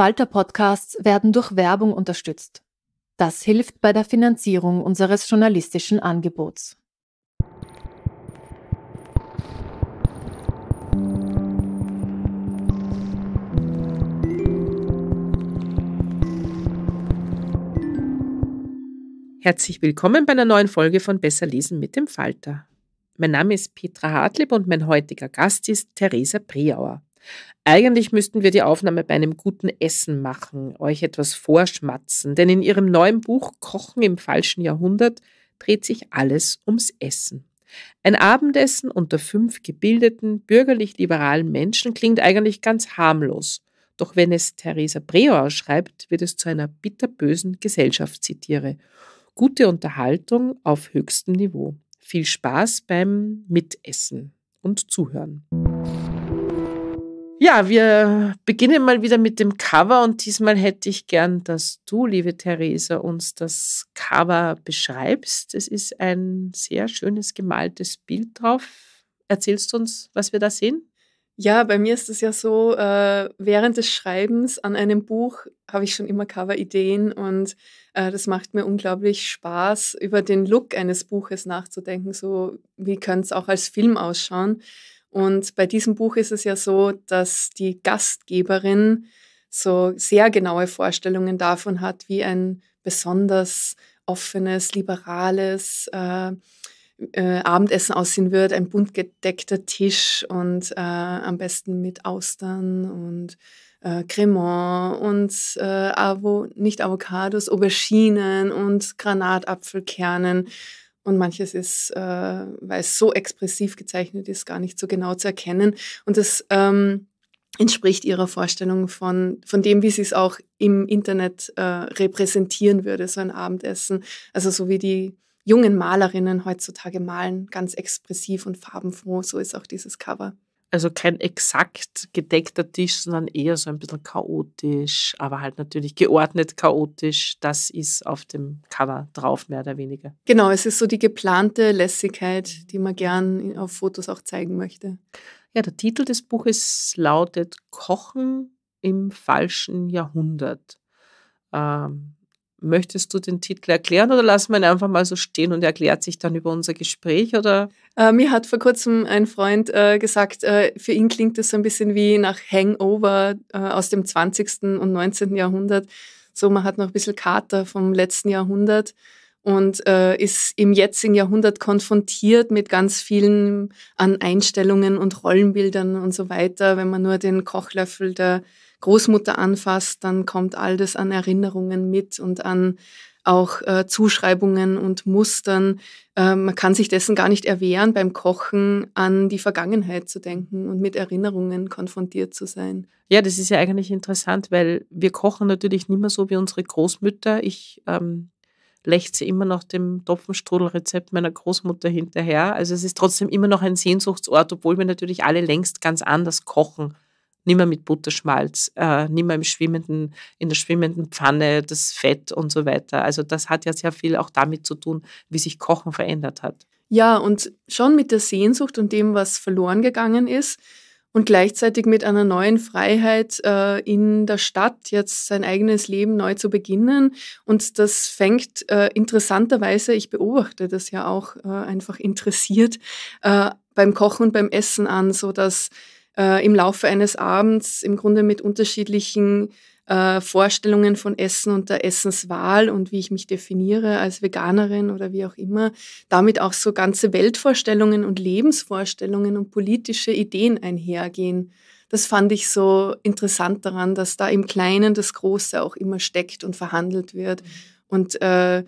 Falter-Podcasts werden durch Werbung unterstützt. Das hilft bei der Finanzierung unseres journalistischen Angebots. Herzlich willkommen bei einer neuen Folge von Besser lesen mit dem Falter. Mein Name ist Petra Hartlib und mein heutiger Gast ist Theresa Priauer. Eigentlich müssten wir die Aufnahme bei einem guten Essen machen, euch etwas vorschmatzen, denn in ihrem neuen Buch Kochen im falschen Jahrhundert dreht sich alles ums Essen. Ein Abendessen unter fünf gebildeten, bürgerlich-liberalen Menschen klingt eigentlich ganz harmlos. Doch wenn es Theresa Breuer schreibt, wird es zu einer bitterbösen Gesellschaft, zitiere. Gute Unterhaltung auf höchstem Niveau. Viel Spaß beim Mitessen und Zuhören. Ja, wir beginnen mal wieder mit dem Cover und diesmal hätte ich gern, dass du, liebe Theresa, uns das Cover beschreibst. Es ist ein sehr schönes gemaltes Bild drauf. Erzählst du uns, was wir da sehen? Ja, bei mir ist es ja so, äh, während des Schreibens an einem Buch habe ich schon immer Cover-Ideen und äh, das macht mir unglaublich Spaß, über den Look eines Buches nachzudenken. So, wie könnte es auch als Film ausschauen? Und bei diesem Buch ist es ja so, dass die Gastgeberin so sehr genaue Vorstellungen davon hat, wie ein besonders offenes, liberales äh, äh, Abendessen aussehen wird, ein bunt gedeckter Tisch und äh, am besten mit Austern und äh, Cremant und äh, Avo, nicht Avocados, Auberginen und Granatapfelkernen und manches ist, äh, weil es so expressiv gezeichnet ist, gar nicht so genau zu erkennen. Und das ähm, entspricht ihrer Vorstellung von, von dem, wie sie es auch im Internet äh, repräsentieren würde, so ein Abendessen. Also so wie die jungen Malerinnen heutzutage malen, ganz expressiv und farbenfroh, so ist auch dieses Cover also kein exakt gedeckter Tisch, sondern eher so ein bisschen chaotisch, aber halt natürlich geordnet chaotisch. Das ist auf dem Cover drauf, mehr oder weniger. Genau, es ist so die geplante Lässigkeit, die man gern auf Fotos auch zeigen möchte. Ja, der Titel des Buches lautet Kochen im falschen Jahrhundert. Ähm, Möchtest du den Titel erklären oder lassen wir ihn einfach mal so stehen und erklärt sich dann über unser Gespräch? Oder? Äh, mir hat vor kurzem ein Freund äh, gesagt, äh, für ihn klingt das so ein bisschen wie nach Hangover äh, aus dem 20. und 19. Jahrhundert. So, man hat noch ein bisschen Kater vom letzten Jahrhundert und äh, ist im jetzigen Jahrhundert konfrontiert mit ganz vielen an Einstellungen und Rollenbildern und so weiter, wenn man nur den Kochlöffel der Großmutter anfasst, dann kommt all das an Erinnerungen mit und an auch äh, Zuschreibungen und Mustern. Äh, man kann sich dessen gar nicht erwehren, beim Kochen an die Vergangenheit zu denken und mit Erinnerungen konfrontiert zu sein. Ja, das ist ja eigentlich interessant, weil wir kochen natürlich nicht mehr so wie unsere Großmütter. Ich ähm, lechze immer noch dem Topfenstrudelrezept meiner Großmutter hinterher. Also es ist trotzdem immer noch ein Sehnsuchtsort, obwohl wir natürlich alle längst ganz anders kochen nimmer mit Butterschmalz, äh, nimmer im schwimmenden, in der schwimmenden Pfanne das Fett und so weiter. Also das hat ja sehr viel auch damit zu tun, wie sich Kochen verändert hat. Ja, und schon mit der Sehnsucht und dem, was verloren gegangen ist und gleichzeitig mit einer neuen Freiheit äh, in der Stadt jetzt sein eigenes Leben neu zu beginnen. Und das fängt äh, interessanterweise, ich beobachte das ja auch äh, einfach interessiert, äh, beim Kochen und beim Essen an, so dass äh, im Laufe eines Abends im Grunde mit unterschiedlichen äh, Vorstellungen von Essen und der Essenswahl und wie ich mich definiere als Veganerin oder wie auch immer, damit auch so ganze Weltvorstellungen und Lebensvorstellungen und politische Ideen einhergehen. Das fand ich so interessant daran, dass da im Kleinen das Große auch immer steckt und verhandelt wird. Mhm. Und äh,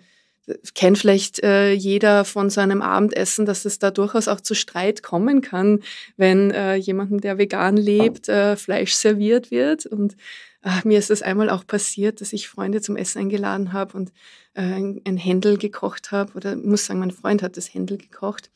kennt vielleicht äh, jeder von so einem Abendessen, dass es da durchaus auch zu Streit kommen kann, wenn äh, jemandem, der vegan lebt, äh, Fleisch serviert wird. Und ach, mir ist das einmal auch passiert, dass ich Freunde zum Essen eingeladen habe und äh, ein Händel gekocht habe. Oder ich muss sagen, mein Freund hat das Händel gekocht.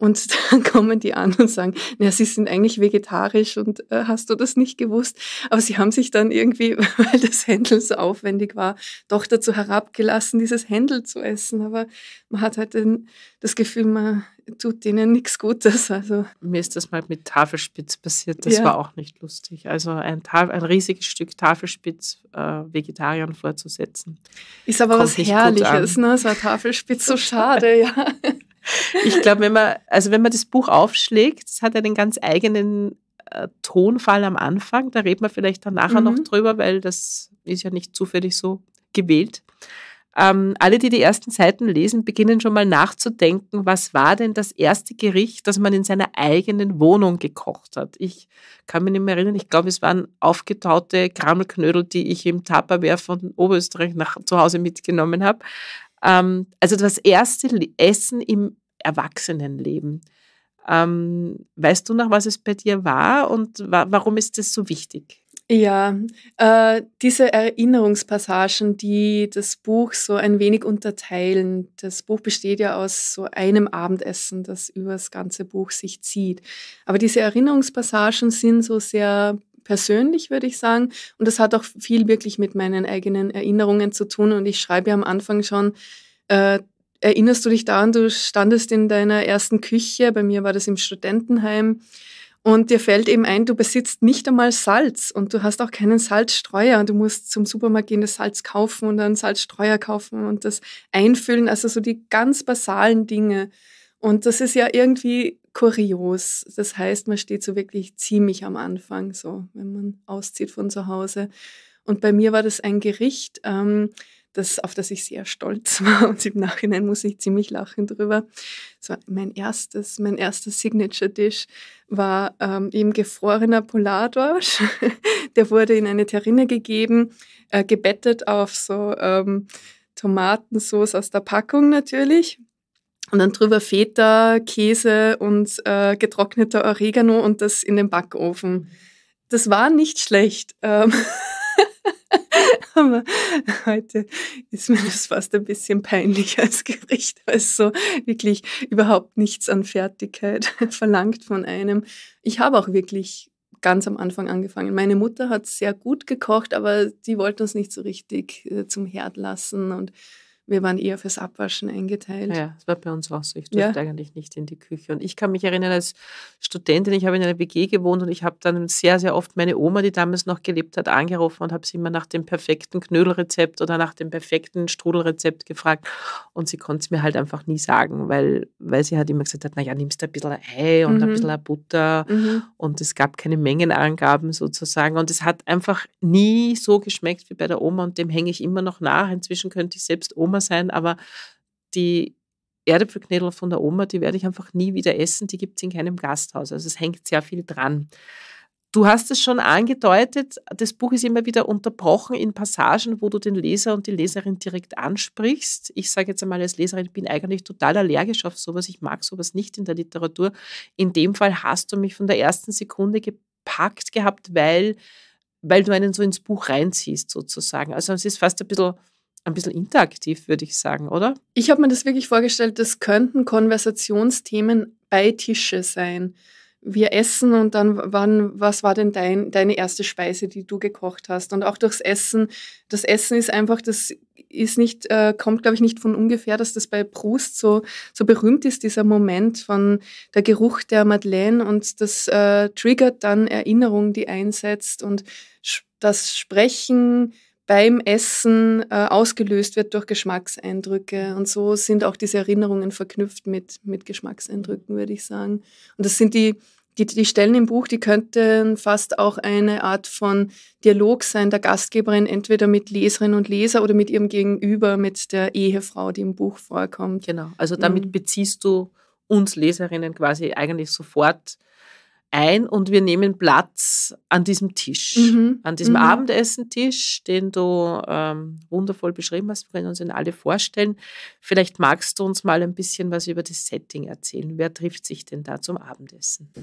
Und dann kommen die an und sagen, naja, sie sind eigentlich vegetarisch und äh, hast du das nicht gewusst? Aber sie haben sich dann irgendwie, weil das Händel so aufwendig war, doch dazu herabgelassen, dieses Händel zu essen. Aber man hat halt den, das Gefühl, man tut denen nichts Gutes. Also. Mir ist das mal mit Tafelspitz passiert. Das ja. war auch nicht lustig. Also ein, ein riesiges Stück Tafelspitz äh, Vegetariern vorzusetzen. Ist aber was Herrliches, ne? So ein Tafelspitz, so schade, ja. ich glaube, wenn man, also wenn man das Buch aufschlägt, es hat einen ganz eigenen äh, Tonfall am Anfang. Da reden wir vielleicht dann nachher mhm. noch drüber, weil das ist ja nicht zufällig so gewählt. Ähm, alle, die die ersten Seiten lesen, beginnen schon mal nachzudenken, was war denn das erste Gericht, das man in seiner eigenen Wohnung gekocht hat. Ich kann mich nicht mehr erinnern, ich glaube, es waren aufgetaute Krammelknödel, die ich im Tupperware von Oberösterreich nach zu Hause mitgenommen habe. Ähm, also das erste Essen im Erwachsenenleben. Ähm, weißt du noch, was es bei dir war und wa warum ist das so wichtig? Ja, äh, diese Erinnerungspassagen, die das Buch so ein wenig unterteilen. Das Buch besteht ja aus so einem Abendessen, das über das ganze Buch sich zieht. Aber diese Erinnerungspassagen sind so sehr persönlich, würde ich sagen. Und das hat auch viel wirklich mit meinen eigenen Erinnerungen zu tun. Und ich schreibe ja am Anfang schon, äh, Erinnerst du dich daran, du standest in deiner ersten Küche, bei mir war das im Studentenheim, und dir fällt eben ein, du besitzt nicht einmal Salz und du hast auch keinen Salzstreuer und du musst zum Supermarkt gehen, das Salz kaufen und dann Salzstreuer kaufen und das einfüllen, also so die ganz basalen Dinge. Und das ist ja irgendwie kurios. Das heißt, man steht so wirklich ziemlich am Anfang, so wenn man auszieht von zu Hause. Und bei mir war das ein Gericht. Ähm, das, auf das ich sehr stolz war und im Nachhinein muss ich ziemlich lachen drüber. So mein erstes, mein erster Signature-Dish war ähm, eben gefrorener Polardorsch. Der wurde in eine Terrine gegeben, äh, gebettet auf so ähm, Tomatensauce aus der Packung natürlich. Und dann drüber Feta, Käse und äh, getrockneter Oregano und das in den Backofen. Das war nicht schlecht. Ähm Aber heute ist mir das fast ein bisschen peinlich als Gericht, weil es so wirklich überhaupt nichts an Fertigkeit verlangt von einem. Ich habe auch wirklich ganz am Anfang angefangen. Meine Mutter hat sehr gut gekocht, aber die wollte uns nicht so richtig äh, zum Herd lassen und wir waren eher fürs Abwaschen eingeteilt. Ja, es war bei uns auch so. Ich durfte ja. eigentlich nicht in die Küche. Und ich kann mich erinnern, als Studentin, ich habe in einer WG gewohnt und ich habe dann sehr, sehr oft meine Oma, die damals noch gelebt hat, angerufen und habe sie immer nach dem perfekten Knödelrezept oder nach dem perfekten Strudelrezept gefragt. Und sie konnte es mir halt einfach nie sagen, weil, weil sie halt immer gesagt hat, naja, nimmst du ein bisschen Ei und mhm. ein bisschen Butter. Mhm. Und es gab keine Mengenangaben sozusagen. Und es hat einfach nie so geschmeckt wie bei der Oma und dem hänge ich immer noch nach. Inzwischen könnte ich selbst Oma Oma sein, aber die Erdäpfelknädel von der Oma, die werde ich einfach nie wieder essen. Die gibt es in keinem Gasthaus. Also es hängt sehr viel dran. Du hast es schon angedeutet, das Buch ist immer wieder unterbrochen in Passagen, wo du den Leser und die Leserin direkt ansprichst. Ich sage jetzt einmal als Leserin, ich bin eigentlich total allergisch auf sowas, ich mag sowas nicht in der Literatur. In dem Fall hast du mich von der ersten Sekunde gepackt gehabt, weil, weil du einen so ins Buch reinziehst sozusagen. Also es ist fast ein bisschen ein bisschen interaktiv, würde ich sagen, oder? Ich habe mir das wirklich vorgestellt, das könnten Konversationsthemen bei Tische sein. Wir essen und dann, wann, was war denn dein, deine erste Speise, die du gekocht hast? Und auch durchs Essen. Das Essen ist einfach, das ist nicht, äh, kommt, glaube ich, nicht von ungefähr, dass das bei Proust so, so berühmt ist, dieser Moment von der Geruch der Madeleine und das äh, triggert dann Erinnerungen, die einsetzt und das Sprechen, beim Essen äh, ausgelöst wird durch Geschmackseindrücke. Und so sind auch diese Erinnerungen verknüpft mit, mit Geschmackseindrücken, würde ich sagen. Und das sind die, die, die Stellen im Buch, die könnten fast auch eine Art von Dialog sein der Gastgeberin, entweder mit Leserinnen und Leser oder mit ihrem Gegenüber, mit der Ehefrau, die im Buch vorkommt. Genau, also damit mhm. beziehst du uns Leserinnen quasi eigentlich sofort ein und wir nehmen Platz an diesem Tisch, mhm. an diesem mhm. Abendessentisch, den du ähm, wundervoll beschrieben hast. Wir können uns ihn alle vorstellen. Vielleicht magst du uns mal ein bisschen was über das Setting erzählen. Wer trifft sich denn da zum Abendessen?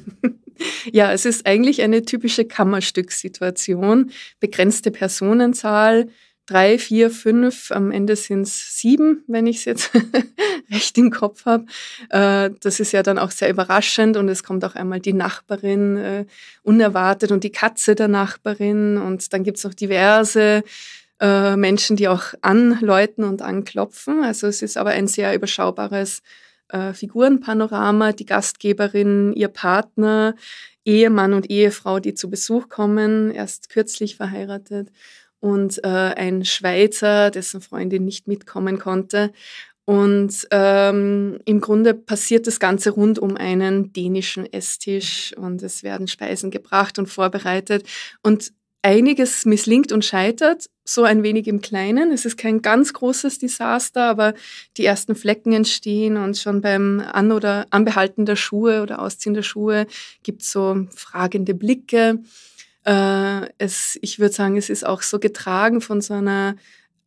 Ja, es ist eigentlich eine typische Kammerstückssituation. Begrenzte Personenzahl, drei, vier, fünf, am Ende sind es sieben, wenn ich es jetzt recht im Kopf habe. Äh, das ist ja dann auch sehr überraschend und es kommt auch einmal die Nachbarin äh, unerwartet und die Katze der Nachbarin und dann gibt es noch diverse äh, Menschen, die auch anläuten und anklopfen. Also es ist aber ein sehr überschaubares äh, Figurenpanorama, die Gastgeberin, ihr Partner, Ehemann und Ehefrau, die zu Besuch kommen, erst kürzlich verheiratet und äh, ein Schweizer, dessen Freundin nicht mitkommen konnte. Und ähm, im Grunde passiert das Ganze rund um einen dänischen Esstisch und es werden Speisen gebracht und vorbereitet. Und einiges misslingt und scheitert, so ein wenig im Kleinen. Es ist kein ganz großes Desaster, aber die ersten Flecken entstehen und schon beim An- oder Anbehalten der Schuhe oder Ausziehen der Schuhe gibt es so fragende Blicke. Äh, es, ich würde sagen, es ist auch so getragen von so einer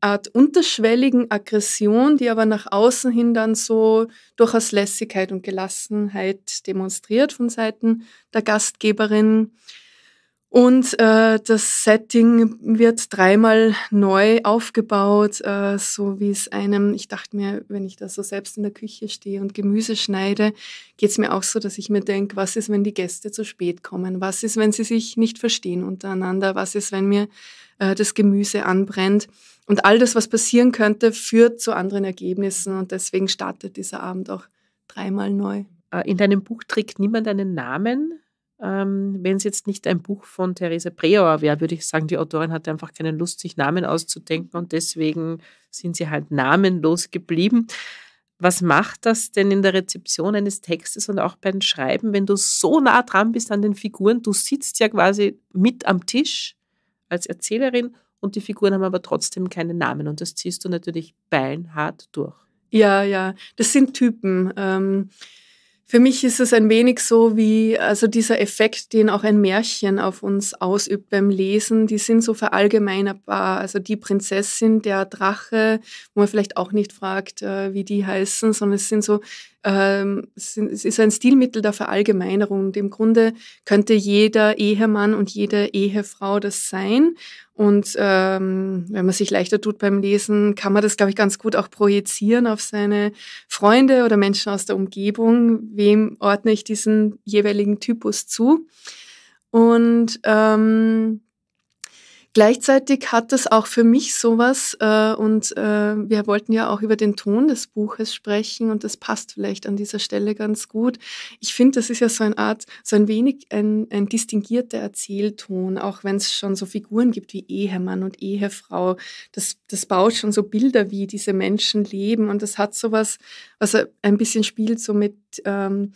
Art unterschwelligen Aggression, die aber nach außen hin dann so durchaus Lässigkeit und Gelassenheit demonstriert von Seiten der Gastgeberin. Und äh, das Setting wird dreimal neu aufgebaut, äh, so wie es einem, ich dachte mir, wenn ich da so selbst in der Küche stehe und Gemüse schneide, geht es mir auch so, dass ich mir denke, was ist, wenn die Gäste zu spät kommen? Was ist, wenn sie sich nicht verstehen untereinander? Was ist, wenn mir äh, das Gemüse anbrennt? Und all das, was passieren könnte, führt zu anderen Ergebnissen und deswegen startet dieser Abend auch dreimal neu. Äh, in deinem Buch trägt niemand einen Namen. Ähm, Wenn es jetzt nicht ein Buch von Therese Breauer wäre, würde ich sagen, die Autorin hatte einfach keine Lust, sich Namen auszudenken und deswegen sind sie halt namenlos geblieben. Was macht das denn in der Rezeption eines Textes und auch beim Schreiben, wenn du so nah dran bist an den Figuren? Du sitzt ja quasi mit am Tisch als Erzählerin und die Figuren haben aber trotzdem keine Namen und das ziehst du natürlich beinhart durch. Ja, ja, das sind Typen. Ähm für mich ist es ein wenig so wie, also dieser Effekt, den auch ein Märchen auf uns ausübt beim Lesen, die sind so verallgemeinerbar. Also die Prinzessin, der Drache, wo man vielleicht auch nicht fragt, äh, wie die heißen, sondern es sind so ähm, es ist ein Stilmittel der Verallgemeinerung und im Grunde könnte jeder Ehemann und jede Ehefrau das sein. Und ähm, wenn man sich leichter tut beim Lesen, kann man das, glaube ich, ganz gut auch projizieren auf seine Freunde oder Menschen aus der Umgebung. Wem ordne ich diesen jeweiligen Typus zu? Und ähm, Gleichzeitig hat das auch für mich sowas, äh, und äh, wir wollten ja auch über den Ton des Buches sprechen, und das passt vielleicht an dieser Stelle ganz gut. Ich finde, das ist ja so eine Art, so ein wenig ein, ein distinguierter Erzählton, auch wenn es schon so Figuren gibt wie Ehemann und Ehefrau. Das, das baut schon so Bilder, wie diese Menschen leben, und das hat sowas, was ein bisschen spielt so mit. Ähm,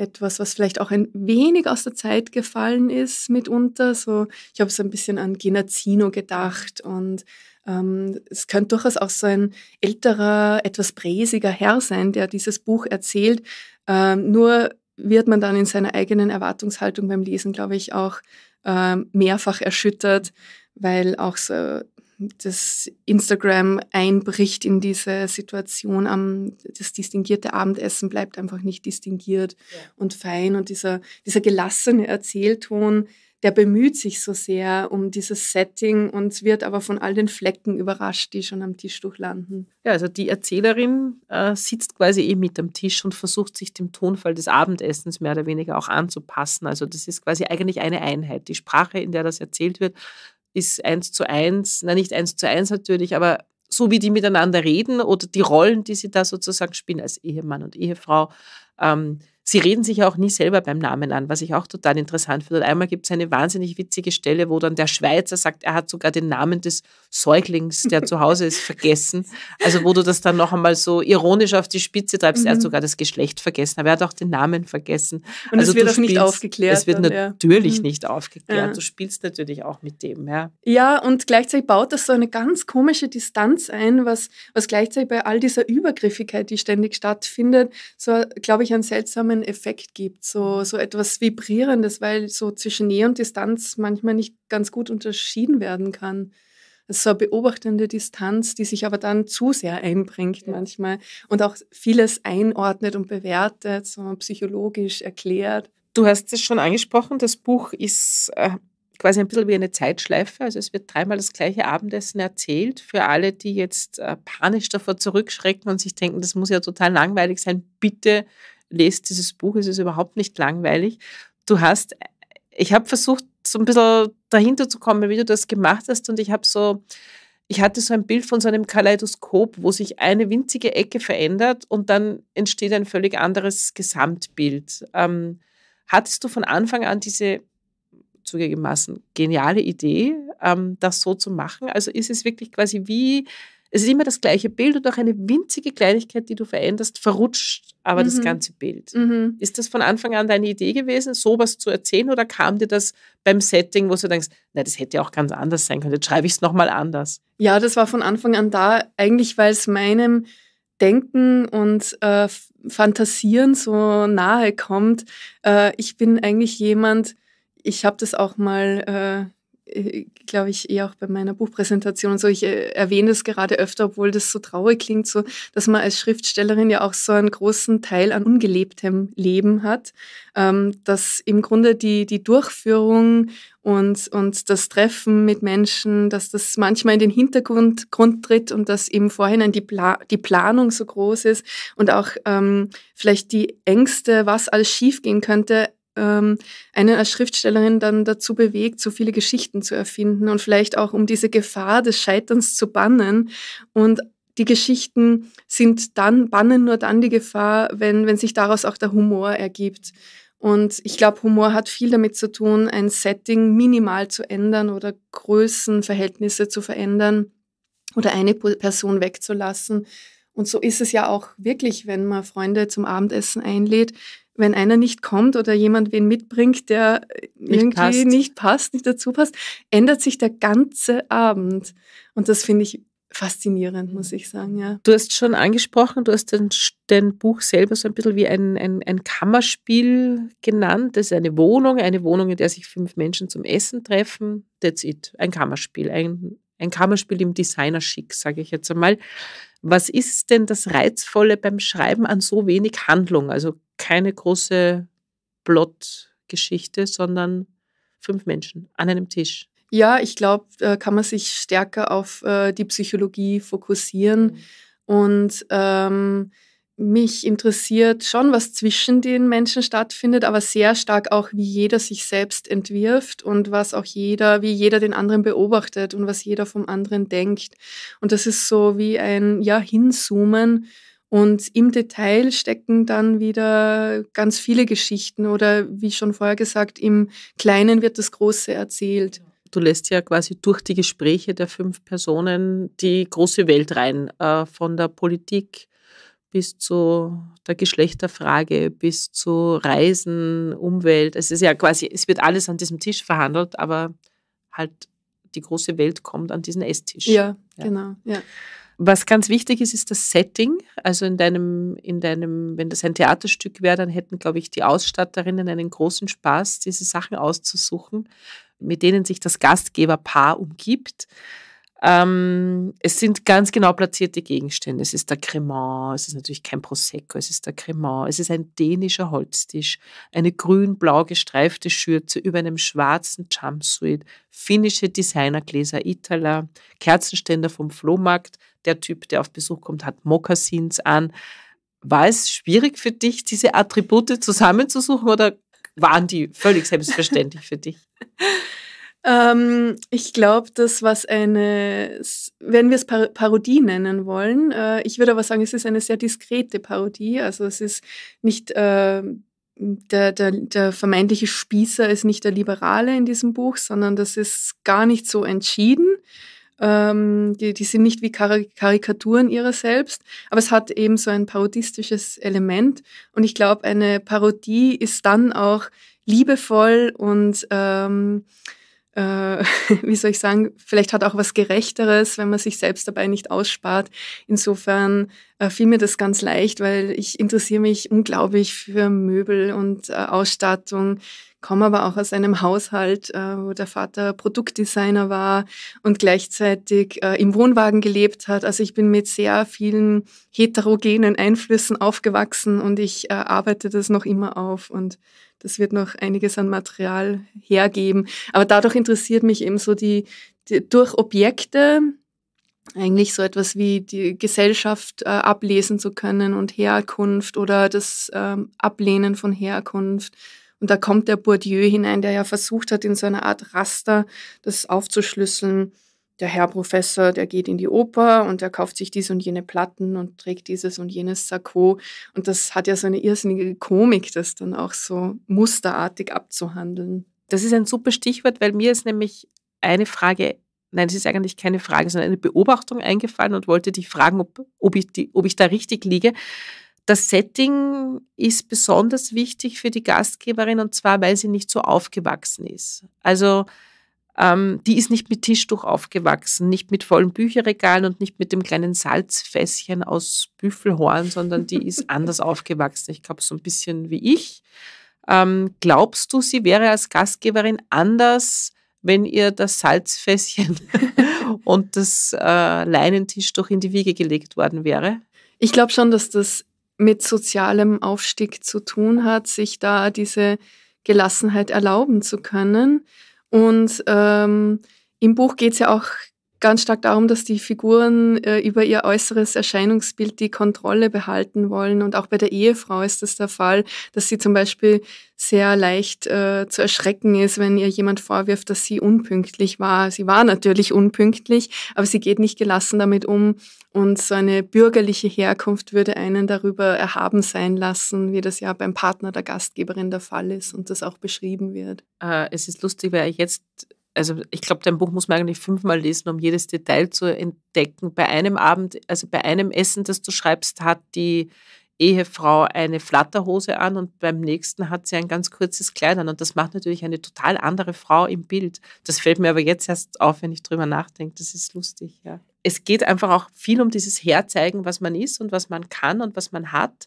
etwas, was vielleicht auch ein wenig aus der Zeit gefallen ist mitunter. So, ich habe so ein bisschen an Genazzino gedacht und ähm, es könnte durchaus auch so ein älterer, etwas bräsiger Herr sein, der dieses Buch erzählt. Ähm, nur wird man dann in seiner eigenen Erwartungshaltung beim Lesen, glaube ich, auch ähm, mehrfach erschüttert, weil auch so das Instagram einbricht in diese Situation. Um, das distinguierte Abendessen bleibt einfach nicht distinguiert ja. und fein. Und dieser, dieser gelassene Erzählton, der bemüht sich so sehr um dieses Setting und wird aber von all den Flecken überrascht, die schon am Tisch durchlanden. Ja, also die Erzählerin äh, sitzt quasi eh mit am Tisch und versucht sich dem Tonfall des Abendessens mehr oder weniger auch anzupassen. Also das ist quasi eigentlich eine Einheit. Die Sprache, in der das erzählt wird, ist eins zu eins, na nicht eins zu eins natürlich, aber so wie die miteinander reden oder die Rollen, die sie da sozusagen spielen als Ehemann und Ehefrau, ähm, Sie reden sich auch nie selber beim Namen an, was ich auch total interessant finde. Und einmal gibt es eine wahnsinnig witzige Stelle, wo dann der Schweizer sagt, er hat sogar den Namen des Säuglings, der zu Hause ist, vergessen. Also wo du das dann noch einmal so ironisch auf die Spitze treibst, mhm. er hat mhm. sogar das Geschlecht vergessen, aber er hat auch den Namen vergessen. Und also es wird auch spielst, nicht aufgeklärt. Es wird dann, natürlich ja. Mhm. nicht aufgeklärt. Ja. Du spielst natürlich auch mit dem. Ja. ja, und gleichzeitig baut das so eine ganz komische Distanz ein, was, was gleichzeitig bei all dieser Übergriffigkeit, die ständig stattfindet, so, glaube ich, einen seltsamen einen Effekt gibt, so, mhm. so etwas Vibrierendes, weil so zwischen Nähe und Distanz manchmal nicht ganz gut unterschieden werden kann. Also so eine beobachtende Distanz, die sich aber dann zu sehr einbringt ja. manchmal und auch vieles einordnet und bewertet, so psychologisch erklärt. Du hast es schon angesprochen, das Buch ist äh, quasi ein bisschen wie eine Zeitschleife. Also es wird dreimal das gleiche Abendessen erzählt. Für alle, die jetzt äh, panisch davor zurückschrecken und sich denken, das muss ja total langweilig sein, bitte lest dieses Buch, es ist überhaupt nicht langweilig. Du hast, ich habe versucht, so ein bisschen dahinter zu kommen, wie du das gemacht hast und ich habe so, ich hatte so ein Bild von so einem Kaleidoskop, wo sich eine winzige Ecke verändert und dann entsteht ein völlig anderes Gesamtbild. Ähm, hattest du von Anfang an diese zugegebenermaßen geniale Idee, ähm, das so zu machen? Also ist es wirklich quasi wie es ist immer das gleiche Bild und auch eine winzige Kleinigkeit, die du veränderst, verrutscht aber mhm. das ganze Bild. Mhm. Ist das von Anfang an deine Idee gewesen, sowas zu erzählen oder kam dir das beim Setting, wo du denkst, na, das hätte ja auch ganz anders sein können, jetzt schreibe ich es nochmal anders? Ja, das war von Anfang an da, eigentlich weil es meinem Denken und äh, Fantasieren so nahe kommt. Äh, ich bin eigentlich jemand, ich habe das auch mal... Äh, äh, glaube ich, eher auch bei meiner Buchpräsentation und so, ich äh, erwähne es gerade öfter, obwohl das so traurig klingt, so, dass man als Schriftstellerin ja auch so einen großen Teil an ungelebtem Leben hat, ähm, dass im Grunde die, die Durchführung und, und das Treffen mit Menschen, dass das manchmal in den Hintergrund Grund tritt und dass im Vorhinein die, Pla die Planung so groß ist und auch ähm, vielleicht die Ängste, was alles schiefgehen könnte, ähm, einen als Schriftstellerin dann dazu bewegt, so viele Geschichten zu erfinden und vielleicht auch um diese Gefahr des Scheiterns zu bannen. Und die Geschichten sind dann, bannen nur dann die Gefahr, wenn, wenn sich daraus auch der Humor ergibt. Und ich glaube, Humor hat viel damit zu tun, ein Setting minimal zu ändern oder Größenverhältnisse zu verändern oder eine Person wegzulassen. Und so ist es ja auch wirklich, wenn man Freunde zum Abendessen einlädt wenn einer nicht kommt oder jemand wen mitbringt, der äh, nicht irgendwie passt. nicht passt, nicht dazu passt, ändert sich der ganze Abend. Und das finde ich faszinierend, muss ich sagen, ja. Du hast schon angesprochen, du hast den, den Buch selber so ein bisschen wie ein, ein, ein Kammerspiel genannt. Das ist eine Wohnung, eine Wohnung, in der sich fünf Menschen zum Essen treffen. That's it. Ein Kammerspiel, ein, ein Kammerspiel im designer Designerschick, sage ich jetzt einmal. Was ist denn das Reizvolle beim Schreiben an so wenig Handlung? Also keine große Plot-Geschichte, sondern fünf Menschen an einem Tisch. Ja, ich glaube, äh, kann man sich stärker auf äh, die Psychologie fokussieren mhm. und ähm, mich interessiert schon, was zwischen den Menschen stattfindet, aber sehr stark auch, wie jeder sich selbst entwirft und was auch jeder, wie jeder den anderen beobachtet und was jeder vom anderen denkt. Und das ist so wie ein, ja, hinzoomen und im Detail stecken dann wieder ganz viele Geschichten oder wie schon vorher gesagt, im Kleinen wird das Große erzählt du lässt ja quasi durch die Gespräche der fünf Personen die große Welt rein, äh, von der Politik bis zu der Geschlechterfrage, bis zu Reisen, Umwelt. Es ist ja quasi, es wird alles an diesem Tisch verhandelt, aber halt die große Welt kommt an diesen Esstisch. Ja, ja. genau. Ja. Was ganz wichtig ist, ist das Setting. Also in deinem, in deinem, wenn das ein Theaterstück wäre, dann hätten, glaube ich, die Ausstatterinnen einen großen Spaß, diese Sachen auszusuchen, mit denen sich das Gastgeberpaar umgibt. Ähm, es sind ganz genau platzierte Gegenstände. Es ist der Cremant, es ist natürlich kein Prosecco, es ist der Cremant, es ist ein dänischer Holztisch, eine grün-blau gestreifte Schürze über einem schwarzen Jumpsuit, finnische Designergläser Itala, Kerzenständer vom Flohmarkt. Der Typ, der auf Besuch kommt, hat Mokassins an. War es schwierig für dich, diese Attribute zusammenzusuchen oder waren die völlig selbstverständlich für dich? Ähm, ich glaube, das, was eine, wenn wir es Parodie nennen wollen, äh, ich würde aber sagen, es ist eine sehr diskrete Parodie. Also es ist nicht äh, der, der, der vermeintliche Spießer ist nicht der Liberale in diesem Buch, sondern das ist gar nicht so entschieden. Ähm, die, die sind nicht wie Karikaturen ihrer selbst, aber es hat eben so ein parodistisches Element. Und ich glaube, eine Parodie ist dann auch liebevoll und ähm, äh, wie soll ich sagen, vielleicht hat auch was Gerechteres, wenn man sich selbst dabei nicht ausspart. Insofern äh, fiel mir das ganz leicht, weil ich interessiere mich unglaublich für Möbel und äh, Ausstattung komme aber auch aus einem Haushalt, äh, wo der Vater Produktdesigner war und gleichzeitig äh, im Wohnwagen gelebt hat. Also ich bin mit sehr vielen heterogenen Einflüssen aufgewachsen und ich äh, arbeite das noch immer auf und das wird noch einiges an Material hergeben. Aber dadurch interessiert mich eben so die, die durch Objekte eigentlich so etwas wie die Gesellschaft äh, ablesen zu können und Herkunft oder das ähm, Ablehnen von Herkunft. Und da kommt der Bourdieu hinein, der ja versucht hat, in so einer Art Raster das aufzuschlüsseln der Herr Professor, der geht in die Oper und er kauft sich dies und jene Platten und trägt dieses und jenes Sakko. Und das hat ja so eine irrsinnige Komik, das dann auch so musterartig abzuhandeln. Das ist ein super Stichwort, weil mir ist nämlich eine Frage, nein, es ist eigentlich keine Frage, sondern eine Beobachtung eingefallen und wollte dich fragen, ob, ob, ich, die, ob ich da richtig liege. Das Setting ist besonders wichtig für die Gastgeberin und zwar, weil sie nicht so aufgewachsen ist. Also ähm, die ist nicht mit Tischtuch aufgewachsen, nicht mit vollen Bücherregalen und nicht mit dem kleinen Salzfässchen aus Büffelhorn, sondern die ist anders aufgewachsen. Ich glaube, so ein bisschen wie ich. Ähm, glaubst du, sie wäre als Gastgeberin anders, wenn ihr das Salzfässchen und das äh, Leinentischtuch in die Wiege gelegt worden wäre? Ich glaube schon, dass das mit sozialem Aufstieg zu tun hat, sich da diese Gelassenheit erlauben zu können. Und ähm, im Buch geht es ja auch ganz stark darum, dass die Figuren äh, über ihr äußeres Erscheinungsbild die Kontrolle behalten wollen. Und auch bei der Ehefrau ist das der Fall, dass sie zum Beispiel sehr leicht äh, zu erschrecken ist, wenn ihr jemand vorwirft, dass sie unpünktlich war. Sie war natürlich unpünktlich, aber sie geht nicht gelassen damit um. Und so eine bürgerliche Herkunft würde einen darüber erhaben sein lassen, wie das ja beim Partner der Gastgeberin der Fall ist und das auch beschrieben wird. Äh, es ist lustig, weil ich jetzt also ich glaube, dein Buch muss man eigentlich fünfmal lesen, um jedes Detail zu entdecken. Bei einem Abend, also bei einem Essen, das du schreibst, hat die Ehefrau eine Flatterhose an und beim nächsten hat sie ein ganz kurzes Kleid an. Und das macht natürlich eine total andere Frau im Bild. Das fällt mir aber jetzt erst auf, wenn ich drüber nachdenke. Das ist lustig, ja. Es geht einfach auch viel um dieses Herzeigen, was man ist und was man kann und was man hat.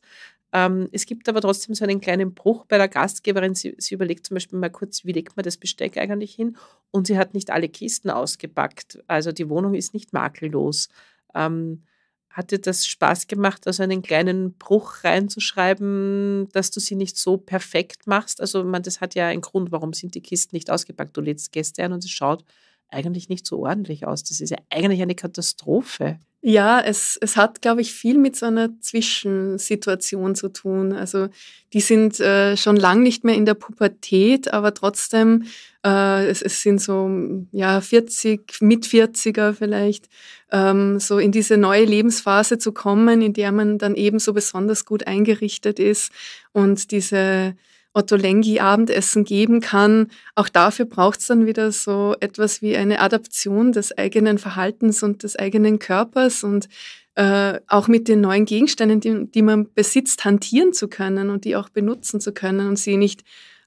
Ähm, es gibt aber trotzdem so einen kleinen Bruch bei der Gastgeberin. Sie, sie, überlegt zum Beispiel mal kurz, wie legt man das Besteck eigentlich hin? Und sie hat nicht alle Kisten ausgepackt. Also die Wohnung ist nicht makellos. Ähm, hat dir das Spaß gemacht, also einen kleinen Bruch reinzuschreiben, dass du sie nicht so perfekt machst? Also man, das hat ja einen Grund, warum sind die Kisten nicht ausgepackt? Du lädst Gäste ein und es schaut, eigentlich nicht so ordentlich aus. Das ist ja eigentlich eine Katastrophe. Ja, es, es hat, glaube ich, viel mit so einer Zwischensituation zu tun. Also die sind äh, schon lang nicht mehr in der Pubertät, aber trotzdem, äh, es, es sind so ja, 40, mit 40er vielleicht, ähm, so in diese neue Lebensphase zu kommen, in der man dann eben so besonders gut eingerichtet ist und diese Ottolenghi-Abendessen geben kann. Auch dafür braucht es dann wieder so etwas wie eine Adaption des eigenen Verhaltens und des eigenen Körpers und äh, auch mit den neuen Gegenständen, die, die, man besitzt, hantieren zu können und die auch benutzen zu können und sie nicht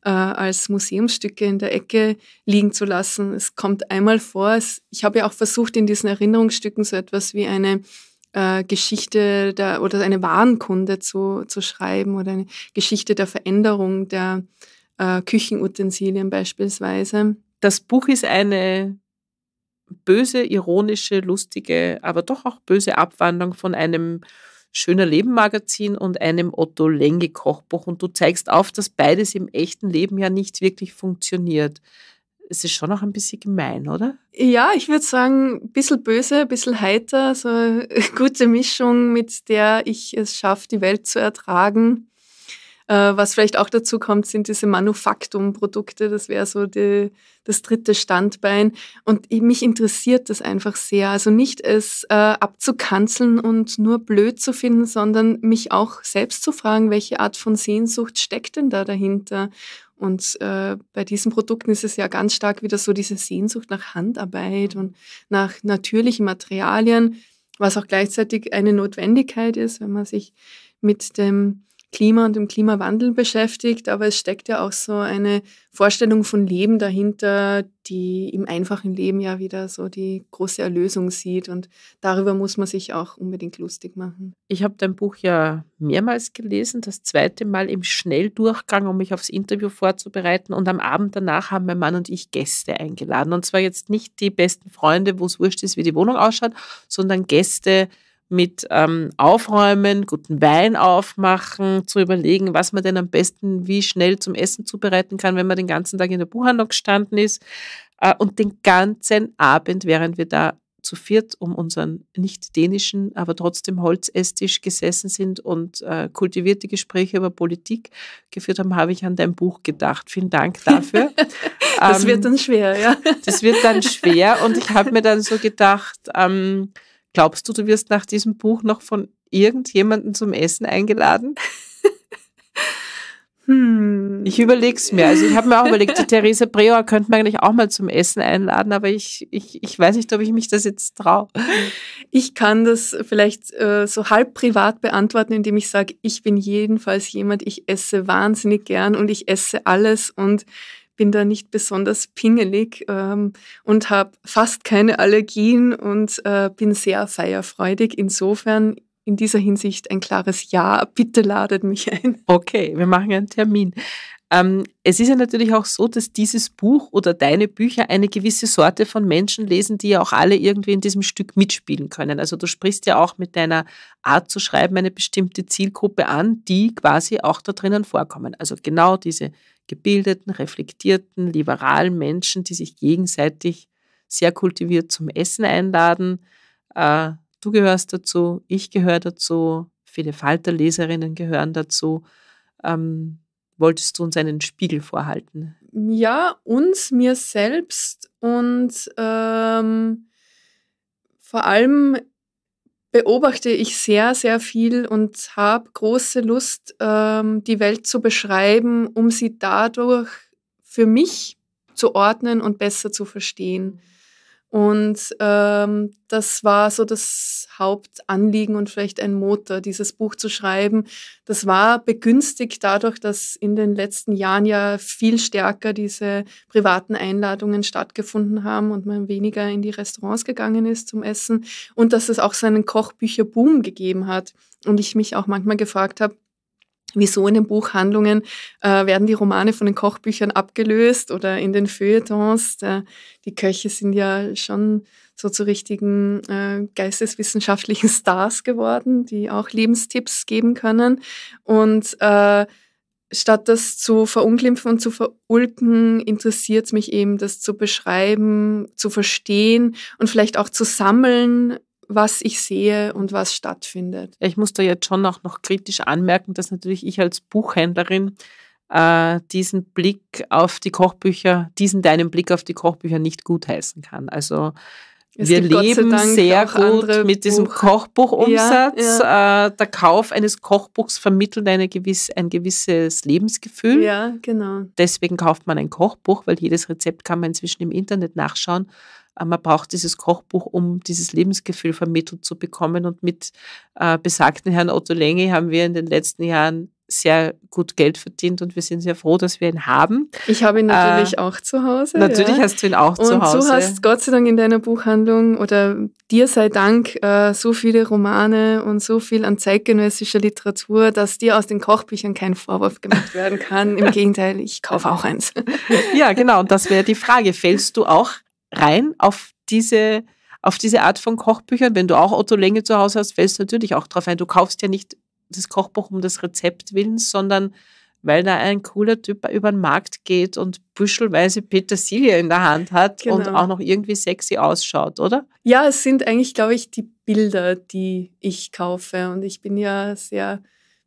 äh, als Museumsstücke in der Ecke liegen zu lassen. Es kommt einmal vor, es, ich habe ja auch versucht, in diesen Erinnerungsstücken so etwas wie eine äh, Geschichte der, oder eine Warenkunde zu, zu schreiben oder eine Geschichte der Veränderung der äh, Küchenutensilien beispielsweise. Das Buch ist eine böse, ironische, lustige, aber doch auch böse Abwandlung von einem Schöner Leben Magazin und einem Otto Lenge Kochbuch. Und du zeigst auf, dass beides im echten Leben ja nicht wirklich funktioniert es ist schon noch ein bisschen gemein, oder? Ja, ich würde sagen, ein bisschen böse, ein bisschen heiter, so eine gute Mischung, mit der ich es schaffe, die Welt zu ertragen. Äh, was vielleicht auch dazu kommt, sind diese Manufaktumprodukte. Das wäre so die, das dritte Standbein. Und mich interessiert das einfach sehr. Also nicht es äh, abzukanzeln und nur blöd zu finden, sondern mich auch selbst zu fragen, welche Art von Sehnsucht steckt denn da dahinter? Und äh, bei diesen Produkten ist es ja ganz stark wieder so diese Sehnsucht nach Handarbeit mhm. und nach natürlichen Materialien, was auch gleichzeitig eine Notwendigkeit ist, wenn man sich mit dem Klima und dem Klimawandel beschäftigt, aber es steckt ja auch so eine Vorstellung von Leben dahinter, die im einfachen Leben ja wieder so die große Erlösung sieht und darüber muss man sich auch unbedingt lustig machen. Ich habe dein Buch ja mehrmals gelesen, das zweite Mal im Schnelldurchgang, um mich aufs Interview vorzubereiten und am Abend danach haben mein Mann und ich Gäste eingeladen und zwar jetzt nicht die besten Freunde, wo es wurscht ist, wie die Wohnung ausschaut, sondern Gäste, mit ähm, Aufräumen, guten Wein aufmachen, zu überlegen, was man denn am besten wie schnell zum Essen zubereiten kann, wenn man den ganzen Tag in der Buchhandlung gestanden ist. Äh, und den ganzen Abend, während wir da zu viert um unseren nicht dänischen, aber trotzdem Holzesstisch gesessen sind und äh, kultivierte Gespräche über Politik geführt haben, habe ich an dein Buch gedacht. Vielen Dank dafür. das ähm, wird dann schwer, ja. Das wird dann schwer und ich habe mir dann so gedacht, ähm, Glaubst du, du wirst nach diesem Buch noch von irgendjemandem zum Essen eingeladen? Hm. Ich überlege es mir. Also ich habe mir auch überlegt, die Therese Breuer könnte man eigentlich auch mal zum Essen einladen, aber ich, ich, ich weiß nicht, ob ich mich das jetzt traue. Ich kann das vielleicht äh, so halb privat beantworten, indem ich sage, ich bin jedenfalls jemand, ich esse wahnsinnig gern und ich esse alles und bin da nicht besonders pingelig ähm, und habe fast keine Allergien und äh, bin sehr feierfreudig. Insofern in dieser Hinsicht ein klares Ja. Bitte ladet mich ein. Okay, wir machen einen Termin. Ähm, es ist ja natürlich auch so, dass dieses Buch oder deine Bücher eine gewisse Sorte von Menschen lesen, die ja auch alle irgendwie in diesem Stück mitspielen können. Also du sprichst ja auch mit deiner Art zu schreiben eine bestimmte Zielgruppe an, die quasi auch da drinnen vorkommen. Also genau diese gebildeten, reflektierten, liberalen Menschen, die sich gegenseitig sehr kultiviert zum Essen einladen. Äh, du gehörst dazu, ich gehöre dazu, viele Falterleserinnen gehören dazu. Ähm, wolltest du uns einen Spiegel vorhalten? Ja, uns, mir selbst und ähm, vor allem beobachte ich sehr, sehr viel und habe große Lust, ähm, die Welt zu beschreiben, um sie dadurch für mich zu ordnen und besser zu verstehen. Und ähm, das war so das Hauptanliegen und vielleicht ein Motor, dieses Buch zu schreiben. Das war begünstigt dadurch, dass in den letzten Jahren ja viel stärker diese privaten Einladungen stattgefunden haben und man weniger in die Restaurants gegangen ist zum Essen und dass es auch seinen Kochbücherboom gegeben hat. Und ich mich auch manchmal gefragt habe, wieso in den Buchhandlungen äh, werden die Romane von den Kochbüchern abgelöst oder in den Feuilletons. Der, die Köche sind ja schon so zu richtigen äh, geisteswissenschaftlichen Stars geworden, die auch Lebenstipps geben können. Und äh, statt das zu verunglimpfen und zu verulken, interessiert es mich eben, das zu beschreiben, zu verstehen und vielleicht auch zu sammeln, was ich sehe und was stattfindet. Ich muss da jetzt schon auch noch kritisch anmerken, dass natürlich ich als Buchhändlerin äh, diesen Blick auf die Kochbücher, diesen deinen Blick auf die Kochbücher nicht gutheißen kann. Also es wir leben sehr gut mit diesem Kochbuchumsatz. Ja, ja. Äh, der Kauf eines Kochbuchs vermittelt eine gewisse, ein gewisses Lebensgefühl. Ja, genau. Deswegen kauft man ein Kochbuch, weil jedes Rezept kann man inzwischen im Internet nachschauen. Äh, man braucht dieses Kochbuch, um dieses Lebensgefühl vermittelt zu bekommen. Und mit äh, besagten Herrn Otto Lenge haben wir in den letzten Jahren sehr gut Geld verdient und wir sind sehr froh, dass wir ihn haben. Ich habe ihn äh, natürlich äh, auch zu Hause. Natürlich ja. hast du ihn auch und zu Hause. Und du hast Gott sei Dank in deiner Buchhandlung oder dir sei Dank äh, so viele Romane und so viel an zeitgenössischer Literatur, dass dir aus den Kochbüchern kein Vorwurf gemacht werden kann. Im Gegenteil, ich kaufe auch eins. ja, genau. Und das wäre die Frage. Fällst du auch rein auf diese, auf diese Art von Kochbüchern. Wenn du auch Otto Lenge zu Hause hast, fällst du natürlich auch drauf ein. Du kaufst ja nicht das Kochbuch um das Rezept willens, sondern weil da ein cooler Typ über den Markt geht und büschelweise Petersilie in der Hand hat genau. und auch noch irgendwie sexy ausschaut, oder? Ja, es sind eigentlich, glaube ich, die Bilder, die ich kaufe. Und ich bin ja sehr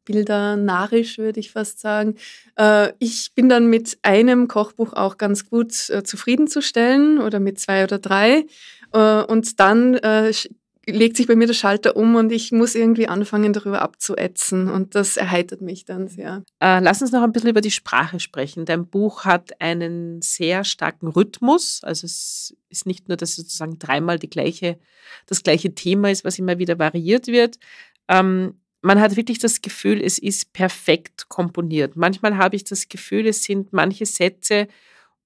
Bilder narrisch, würde ich fast sagen. Äh, ich bin dann mit einem Kochbuch auch ganz gut äh, zufriedenzustellen oder mit zwei oder drei. Äh, und dann legt sich bei mir der Schalter um und ich muss irgendwie anfangen, darüber abzuätzen. Und das erheitert mich dann sehr. Äh, lass uns noch ein bisschen über die Sprache sprechen. Dein Buch hat einen sehr starken Rhythmus. Also es ist nicht nur, dass es sozusagen dreimal die gleiche, das gleiche Thema ist, was immer wieder variiert wird. Ähm, man hat wirklich das Gefühl, es ist perfekt komponiert. Manchmal habe ich das Gefühl, es sind manche Sätze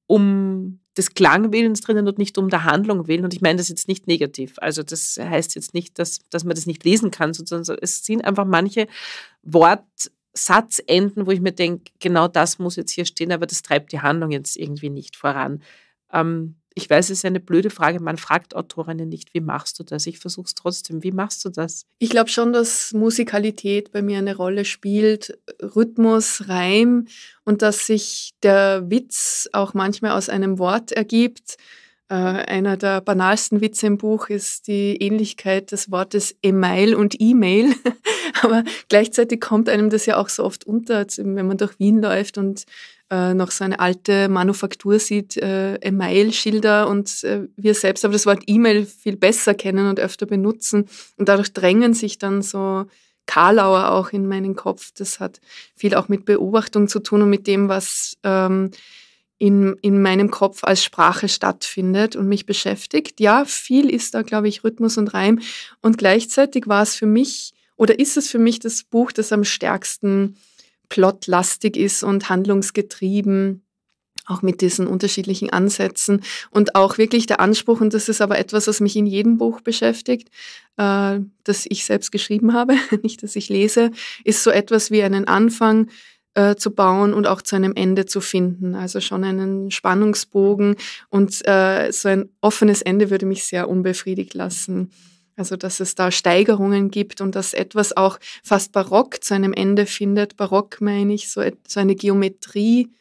um des Klangwillens drinnen und nicht um der Handlung willen. Und ich meine das jetzt nicht negativ. Also das heißt jetzt nicht, dass, dass man das nicht lesen kann, sondern es sind einfach manche Wortsatzenden, wo ich mir denke, genau das muss jetzt hier stehen, aber das treibt die Handlung jetzt irgendwie nicht voran. Ähm, ich weiß, es ist eine blöde Frage. Man fragt Autorinnen nicht, wie machst du das? Ich versuche es trotzdem. Wie machst du das? Ich glaube schon, dass Musikalität bei mir eine Rolle spielt, Rhythmus, Reim und dass sich der Witz auch manchmal aus einem Wort ergibt. Äh, einer der banalsten Witze im Buch ist die Ähnlichkeit des Wortes E-Mail und E-Mail. Aber gleichzeitig kommt einem das ja auch so oft unter, wenn man durch Wien läuft und äh, noch so eine alte Manufaktur sieht, äh, E-Mail-Schilder und äh, wir selbst aber das Wort E-Mail viel besser kennen und öfter benutzen. Und dadurch drängen sich dann so Karlauer auch in meinen Kopf. Das hat viel auch mit Beobachtung zu tun und mit dem, was ähm, in, in meinem Kopf als Sprache stattfindet und mich beschäftigt. Ja, viel ist da, glaube ich, Rhythmus und Reim. Und gleichzeitig war es für mich oder ist es für mich das Buch, das am stärksten plotlastig ist und handlungsgetrieben, auch mit diesen unterschiedlichen Ansätzen und auch wirklich der Anspruch, und das ist aber etwas, was mich in jedem Buch beschäftigt, äh, das ich selbst geschrieben habe, nicht dass ich lese, ist so etwas wie einen Anfang äh, zu bauen und auch zu einem Ende zu finden. Also schon einen Spannungsbogen und äh, so ein offenes Ende würde mich sehr unbefriedigt lassen. Also, dass es da Steigerungen gibt und dass etwas auch fast barock zu einem Ende findet. Barock meine ich, so, so eine Geometrie.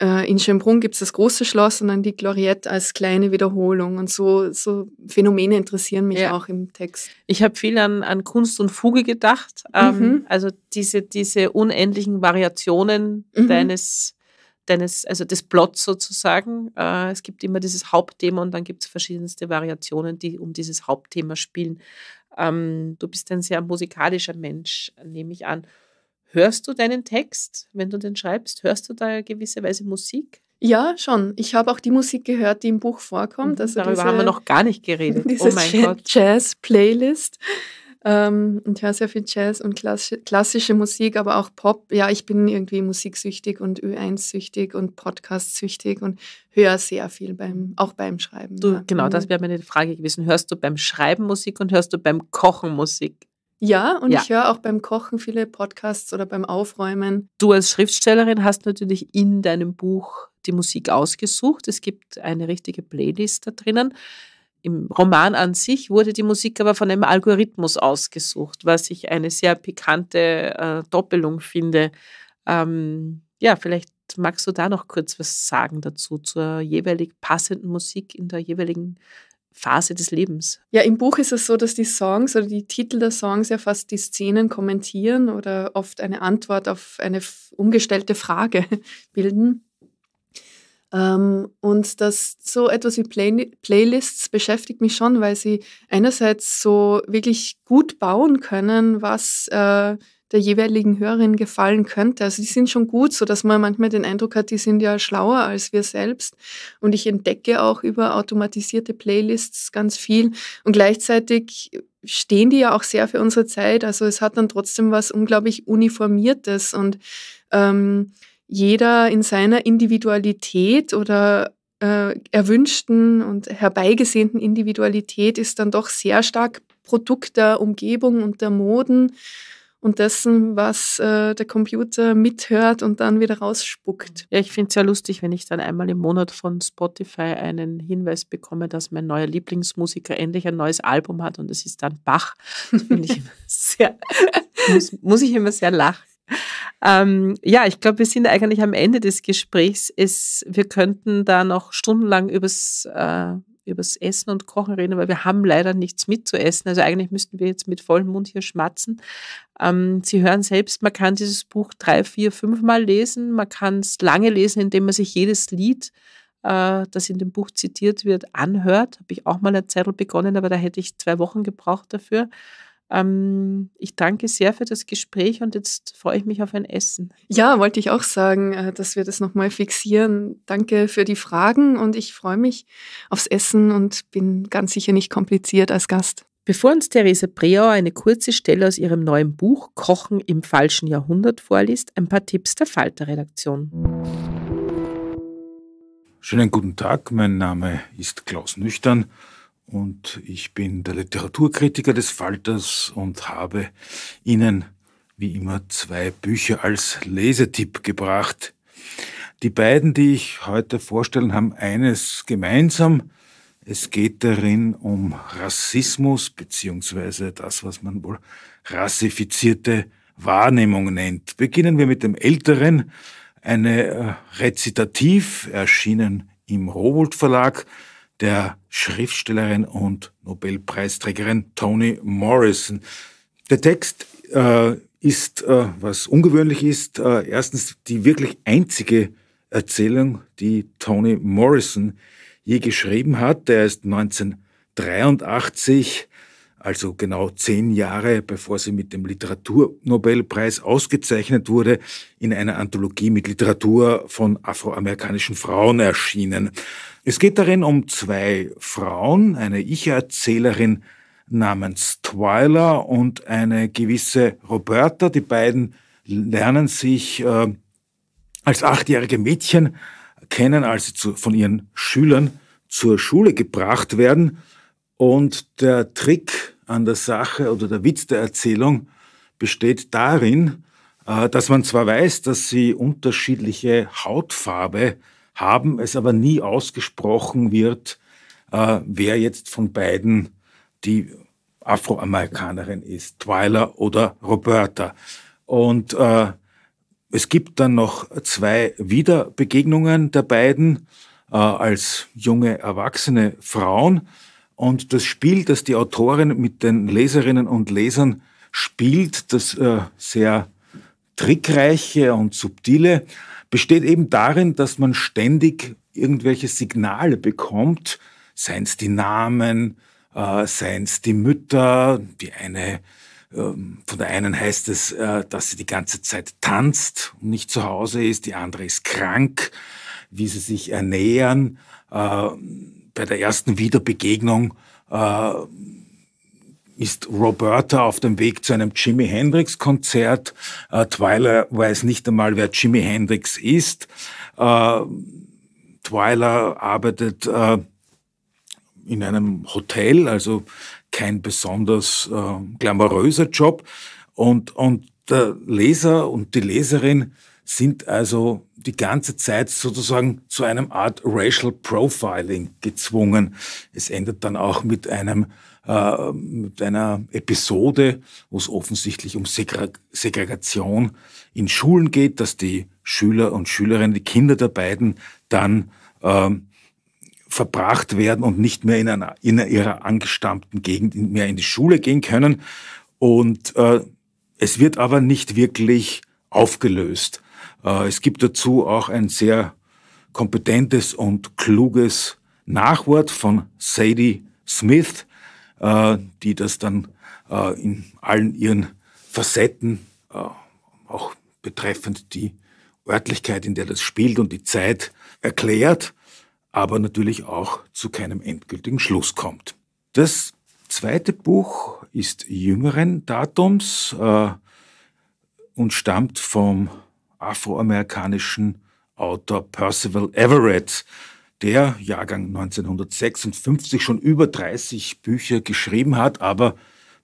Äh, in Schönbrunn gibt es das große Schloss und dann die Gloriette als kleine Wiederholung. Und so, so Phänomene interessieren mich ja. auch im Text. Ich habe viel an, an Kunst und Fuge gedacht. Ähm, mhm. Also diese, diese unendlichen Variationen mhm. deines deines, also des Plots sozusagen. Äh, es gibt immer dieses Hauptthema und dann gibt es verschiedenste Variationen, die um dieses Hauptthema spielen. Ähm, du bist ein sehr musikalischer Mensch, nehme ich an. Hörst du deinen Text, wenn du den schreibst? Hörst du da gewisserweise Musik? Ja, schon. Ich habe auch die Musik gehört, die im Buch vorkommt. Mhm, also Darüber diese, haben wir noch gar nicht geredet. Diese oh mein Gott. Jazz-Playlist. Ähm, und höre sehr viel Jazz und klassische, klassische Musik, aber auch Pop. Ja, ich bin irgendwie musiksüchtig und Ö1-süchtig und Podcast-süchtig und höre sehr viel beim, auch beim Schreiben. Du, ja. Genau, das mhm. wäre meine Frage gewesen. Hörst du beim Schreiben Musik und hörst du beim Kochen Musik? Ja, und ja. ich höre auch beim Kochen viele Podcasts oder beim Aufräumen. Du als Schriftstellerin hast natürlich in deinem Buch die Musik ausgesucht. Es gibt eine richtige Playlist da drinnen. Im Roman an sich wurde die Musik aber von einem Algorithmus ausgesucht, was ich eine sehr pikante äh, Doppelung finde. Ähm, ja, vielleicht magst du da noch kurz was sagen dazu, zur jeweilig passenden Musik in der jeweiligen Phase des Lebens. Ja, im Buch ist es so, dass die Songs oder die Titel der Songs ja fast die Szenen kommentieren oder oft eine Antwort auf eine umgestellte Frage bilden. Ähm, und das so etwas wie Play Playlists beschäftigt mich schon, weil sie einerseits so wirklich gut bauen können, was äh, der jeweiligen Hörerin gefallen könnte. Also die sind schon gut, so dass man manchmal den Eindruck hat, die sind ja schlauer als wir selbst. Und ich entdecke auch über automatisierte Playlists ganz viel. Und gleichzeitig stehen die ja auch sehr für unsere Zeit. Also es hat dann trotzdem was unglaublich Uniformiertes und ähm, jeder in seiner Individualität oder äh, erwünschten und herbeigesehnten Individualität ist dann doch sehr stark Produkt der Umgebung und der Moden und dessen, was äh, der Computer mithört und dann wieder rausspuckt. Ja, ich finde es ja lustig, wenn ich dann einmal im Monat von Spotify einen Hinweis bekomme, dass mein neuer Lieblingsmusiker endlich ein neues Album hat und es ist dann Bach. Das ich immer sehr, muss, muss ich immer sehr lachen. Ähm, ja, ich glaube, wir sind eigentlich am Ende des Gesprächs. Es, wir könnten da noch stundenlang übers, äh, übers Essen und Kochen reden, aber wir haben leider nichts mit zu essen. Also eigentlich müssten wir jetzt mit vollem Mund hier schmatzen. Ähm, Sie hören selbst, man kann dieses Buch drei, vier, fünfmal lesen. Man kann es lange lesen, indem man sich jedes Lied äh, das in dem Buch zitiert wird, anhört. Habe ich auch mal eine Zettel begonnen, aber da hätte ich zwei Wochen gebraucht dafür. Ähm, ich danke sehr für das Gespräch und jetzt freue ich mich auf ein Essen. Ja, wollte ich auch sagen, äh, dass wir das nochmal fixieren. Danke für die Fragen und ich freue mich aufs Essen und bin ganz sicher nicht kompliziert als Gast. Bevor uns Theresa Breauer eine kurze Stelle aus ihrem neuen Buch Kochen im falschen Jahrhundert vorliest, ein paar Tipps der Falter-Redaktion. Schönen guten Tag, mein Name ist Klaus Nüchtern und ich bin der Literaturkritiker des Falters und habe Ihnen wie immer zwei Bücher als Lesetipp gebracht. Die beiden, die ich heute vorstellen, haben eines gemeinsam. Es geht darin um Rassismus beziehungsweise das, was man wohl rassifizierte Wahrnehmung nennt. Beginnen wir mit dem Älteren, eine äh, Rezitativ, erschienen im Rowold Verlag, der Schriftstellerin und Nobelpreisträgerin Toni Morrison. Der Text äh, ist, äh, was ungewöhnlich ist, äh, erstens die wirklich einzige Erzählung, die Toni Morrison je geschrieben hat. Er ist 1983, also genau zehn Jahre bevor sie mit dem Literaturnobelpreis ausgezeichnet wurde, in einer Anthologie mit Literatur von afroamerikanischen Frauen erschienen. Es geht darin um zwei Frauen, eine Ich-Erzählerin namens Twyla und eine gewisse Roberta. Die beiden lernen sich äh, als achtjährige Mädchen kennen, als sie zu, von ihren Schülern zur Schule gebracht werden. Und der Trick an der Sache oder der Witz der Erzählung besteht darin, äh, dass man zwar weiß, dass sie unterschiedliche Hautfarbe haben, es aber nie ausgesprochen wird, äh, wer jetzt von beiden die Afroamerikanerin ist, Twyla oder Roberta. Und äh, es gibt dann noch zwei Wiederbegegnungen der beiden äh, als junge erwachsene Frauen. Und das Spiel, das die Autorin mit den Leserinnen und Lesern spielt, das äh, sehr trickreiche und subtile, besteht eben darin, dass man ständig irgendwelche Signale bekommt, seien es die Namen, äh, seien es die Mütter, die eine ähm, von der einen heißt es, äh, dass sie die ganze Zeit tanzt und nicht zu Hause ist, die andere ist krank, wie sie sich ernähren. Äh, bei der ersten Wiederbegegnung äh, ist Roberta auf dem Weg zu einem Jimi Hendrix-Konzert. Äh, Twyla weiß nicht einmal, wer Jimi Hendrix ist. Äh, Twyla arbeitet äh, in einem Hotel, also kein besonders äh, glamouröser Job. Und, und der Leser und die Leserin sind also die ganze Zeit sozusagen zu einem Art Racial Profiling gezwungen. Es endet dann auch mit einem äh, mit einer Episode, wo es offensichtlich um Segregation in Schulen geht, dass die Schüler und Schülerinnen, die Kinder der beiden dann ähm, verbracht werden und nicht mehr in, einer, in ihrer angestammten Gegend mehr in die Schule gehen können. Und äh, es wird aber nicht wirklich aufgelöst. Äh, es gibt dazu auch ein sehr kompetentes und kluges Nachwort von Sadie Smith, äh, die das dann äh, in allen ihren Facetten, äh, auch betreffend die Örtlichkeit, in der das spielt und die Zeit erklärt, aber natürlich auch zu keinem endgültigen Schluss kommt. Das zweite Buch ist jüngeren Datums und stammt vom afroamerikanischen Autor Percival Everett, der Jahrgang 1956 schon über 30 Bücher geschrieben hat, aber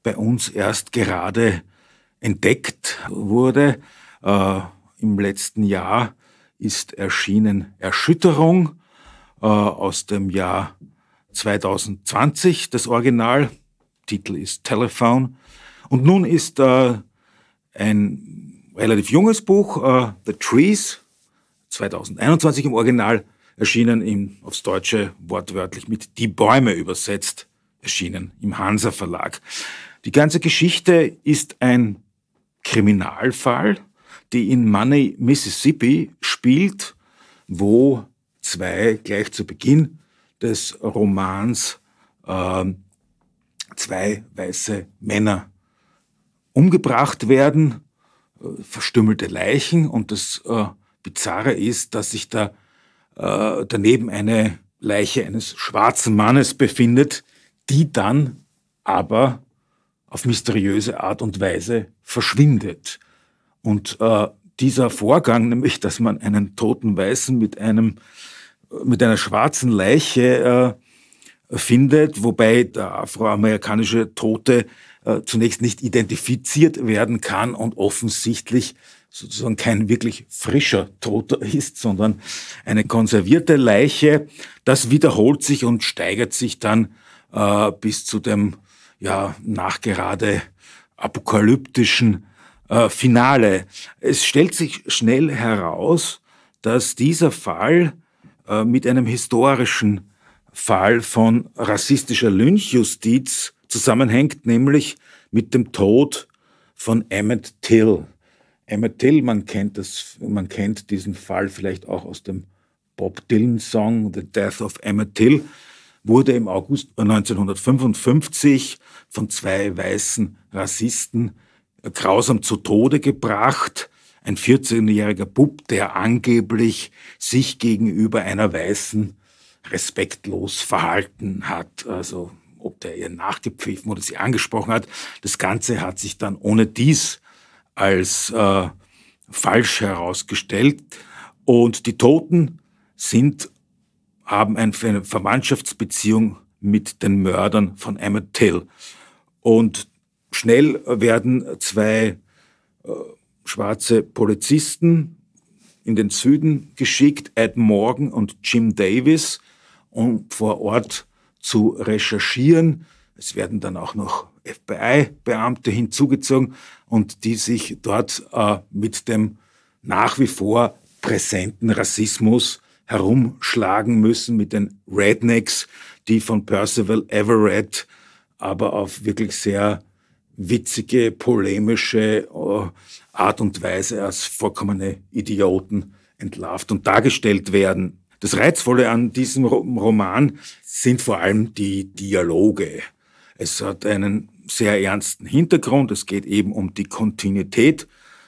bei uns erst gerade entdeckt wurde. Äh, Im letzten Jahr ist erschienen Erschütterung äh, aus dem Jahr 2020, das Original. Titel ist Telephone. Und nun ist äh, ein relativ junges Buch, äh, The Trees, 2021 im Original, erschienen im, aufs Deutsche wortwörtlich mit Die Bäume übersetzt, erschienen im Hansa Verlag. Die ganze Geschichte ist ein Kriminalfall, die in Money, Mississippi spielt, wo zwei gleich zu Beginn des Romans äh, zwei weiße Männer umgebracht werden, äh, verstümmelte Leichen. Und das äh, Bizarre ist, dass sich da äh, daneben eine Leiche eines schwarzen Mannes befindet, die dann aber auf mysteriöse Art und Weise verschwindet. Und äh, dieser Vorgang, nämlich dass man einen toten Weißen mit, einem, äh, mit einer schwarzen Leiche äh, findet, wobei der afroamerikanische Tote äh, zunächst nicht identifiziert werden kann und offensichtlich sozusagen kein wirklich frischer Toter ist, sondern eine konservierte Leiche. Das wiederholt sich und steigert sich dann äh, bis zu dem ja, nachgerade apokalyptischen äh, Finale. Es stellt sich schnell heraus, dass dieser Fall äh, mit einem historischen Fall von rassistischer Lynchjustiz zusammenhängt, nämlich mit dem Tod von Emmett Till. Emma man kennt, das, man kennt diesen Fall vielleicht auch aus dem Bob Dylan-Song The Death of Emma Till, wurde im August 1955 von zwei weißen Rassisten grausam zu Tode gebracht. Ein 14-jähriger Bub, der angeblich sich gegenüber einer Weißen respektlos verhalten hat. Also ob der ihr nachgepfiffen oder sie angesprochen hat. Das Ganze hat sich dann ohne dies als äh, falsch herausgestellt. Und die Toten sind, haben eine Verwandtschaftsbeziehung mit den Mördern von Emmett Till. Und schnell werden zwei äh, schwarze Polizisten in den Süden geschickt, Ed Morgan und Jim Davis, um vor Ort zu recherchieren. Es werden dann auch noch FBI-Beamte hinzugezogen und die sich dort äh, mit dem nach wie vor präsenten Rassismus herumschlagen müssen, mit den Rednecks, die von Percival Everett aber auf wirklich sehr witzige, polemische äh, Art und Weise als vollkommene Idioten entlarvt und dargestellt werden. Das Reizvolle an diesem Roman sind vor allem die Dialoge. Es hat einen sehr ernsten Hintergrund. Es geht eben um die Kontinuität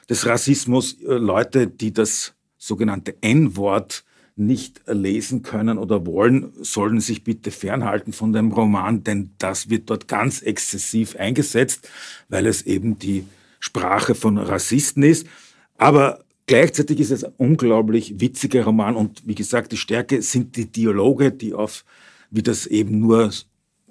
des Rassismus. Äh, Leute, die das sogenannte N-Wort nicht äh, lesen können oder wollen, sollen sich bitte fernhalten von dem Roman, denn das wird dort ganz exzessiv eingesetzt, weil es eben die Sprache von Rassisten ist. Aber gleichzeitig ist es ein unglaublich witziger Roman und wie gesagt, die Stärke sind die Dialoge, die auf, wie das eben nur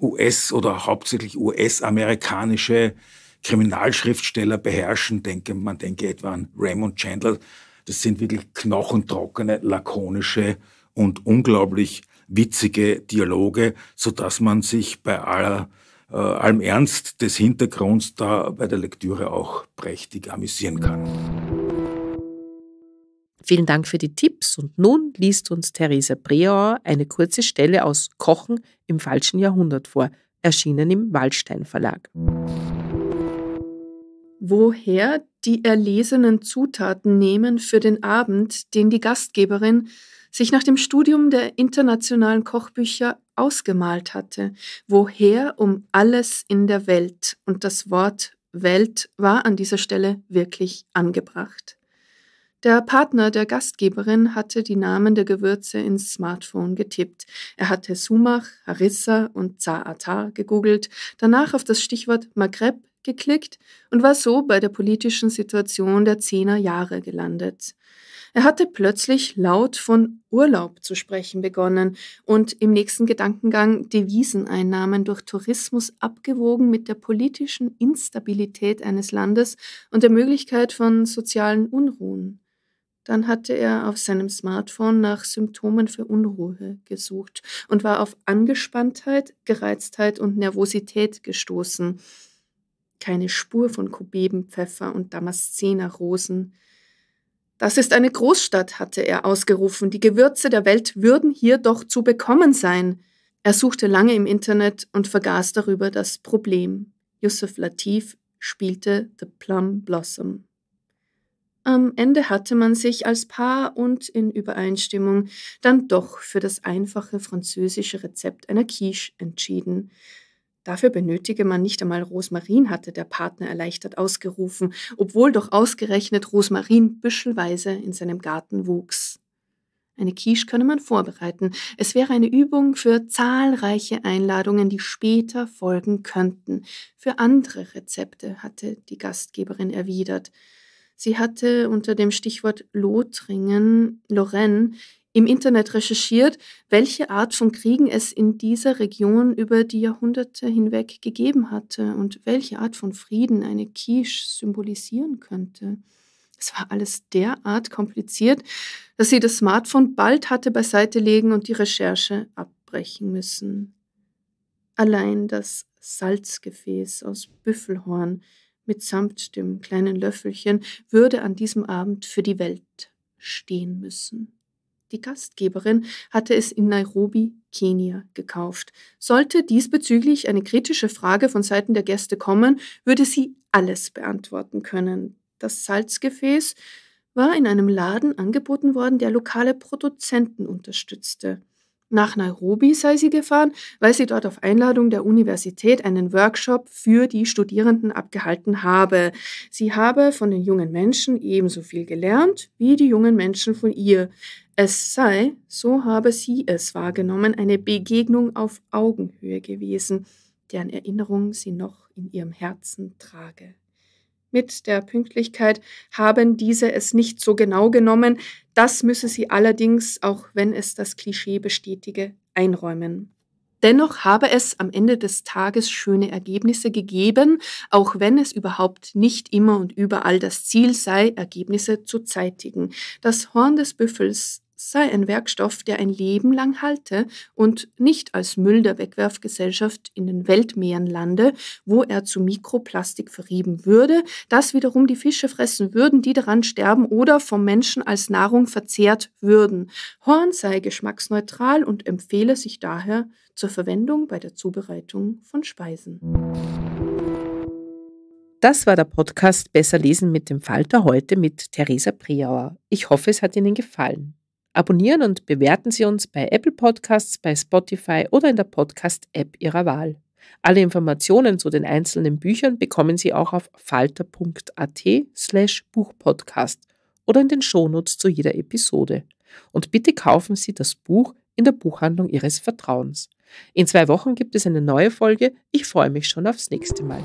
US- oder hauptsächlich US-amerikanische Kriminalschriftsteller beherrschen. Denke, man denke etwa an Raymond Chandler. Das sind wirklich knochentrockene, lakonische und unglaublich witzige Dialoge, so dass man sich bei aller, äh, allem Ernst des Hintergrunds da bei der Lektüre auch prächtig amüsieren kann. Vielen Dank für die Tipps und nun liest uns Theresa Breauer eine kurze Stelle aus Kochen im falschen Jahrhundert vor, erschienen im Waldstein Verlag. Woher die erlesenen Zutaten nehmen für den Abend, den die Gastgeberin sich nach dem Studium der internationalen Kochbücher ausgemalt hatte. Woher um alles in der Welt und das Wort Welt war an dieser Stelle wirklich angebracht. Der Partner der Gastgeberin hatte die Namen der Gewürze ins Smartphone getippt. Er hatte Sumach, Harissa und Za'atar gegoogelt, danach auf das Stichwort Maghreb geklickt und war so bei der politischen Situation der Zehner Jahre gelandet. Er hatte plötzlich laut von Urlaub zu sprechen begonnen und im nächsten Gedankengang Deviseneinnahmen durch Tourismus abgewogen mit der politischen Instabilität eines Landes und der Möglichkeit von sozialen Unruhen. Dann hatte er auf seinem Smartphone nach Symptomen für Unruhe gesucht und war auf Angespanntheit, Gereiztheit und Nervosität gestoßen. Keine Spur von Kobebenpfeffer und Damaszenerrosen. Das ist eine Großstadt, hatte er ausgerufen. Die Gewürze der Welt würden hier doch zu bekommen sein. Er suchte lange im Internet und vergaß darüber das Problem. Yusuf Latif spielte The Plum Blossom. Am Ende hatte man sich als Paar und in Übereinstimmung dann doch für das einfache französische Rezept einer Quiche entschieden. Dafür benötige man nicht einmal Rosmarin, hatte der Partner erleichtert ausgerufen, obwohl doch ausgerechnet Rosmarin büschelweise in seinem Garten wuchs. Eine Quiche könne man vorbereiten. Es wäre eine Übung für zahlreiche Einladungen, die später folgen könnten. Für andere Rezepte, hatte die Gastgeberin erwidert. Sie hatte unter dem Stichwort Lothringen, Lorraine, im Internet recherchiert, welche Art von Kriegen es in dieser Region über die Jahrhunderte hinweg gegeben hatte und welche Art von Frieden eine Quiche symbolisieren könnte. Es war alles derart kompliziert, dass sie das Smartphone bald hatte beiseite legen und die Recherche abbrechen müssen. Allein das Salzgefäß aus Büffelhorn mitsamt dem kleinen Löffelchen würde an diesem Abend für die Welt stehen müssen. Die Gastgeberin hatte es in Nairobi, Kenia, gekauft. Sollte diesbezüglich eine kritische Frage von Seiten der Gäste kommen, würde sie alles beantworten können. Das Salzgefäß war in einem Laden angeboten worden, der lokale Produzenten unterstützte. Nach Nairobi sei sie gefahren, weil sie dort auf Einladung der Universität einen Workshop für die Studierenden abgehalten habe. Sie habe von den jungen Menschen ebenso viel gelernt wie die jungen Menschen von ihr. Es sei, so habe sie es wahrgenommen, eine Begegnung auf Augenhöhe gewesen, deren Erinnerung sie noch in ihrem Herzen trage mit der Pünktlichkeit haben diese es nicht so genau genommen. Das müsse sie allerdings, auch wenn es das Klischee bestätige, einräumen. Dennoch habe es am Ende des Tages schöne Ergebnisse gegeben, auch wenn es überhaupt nicht immer und überall das Ziel sei, Ergebnisse zu zeitigen. Das Horn des Büffels sei ein Werkstoff, der ein Leben lang halte und nicht als Müll der Wegwerfgesellschaft in den Weltmeeren lande, wo er zu Mikroplastik verrieben würde, das wiederum die Fische fressen würden, die daran sterben oder vom Menschen als Nahrung verzehrt würden. Horn sei geschmacksneutral und empfehle sich daher zur Verwendung bei der Zubereitung von Speisen. Das war der Podcast Besser lesen mit dem Falter heute mit Theresa Priauer. Ich hoffe, es hat Ihnen gefallen. Abonnieren und bewerten Sie uns bei Apple Podcasts, bei Spotify oder in der Podcast-App Ihrer Wahl. Alle Informationen zu den einzelnen Büchern bekommen Sie auch auf falter.at slash Buchpodcast oder in den Shownotes zu jeder Episode. Und bitte kaufen Sie das Buch in der Buchhandlung Ihres Vertrauens. In zwei Wochen gibt es eine neue Folge. Ich freue mich schon aufs nächste Mal.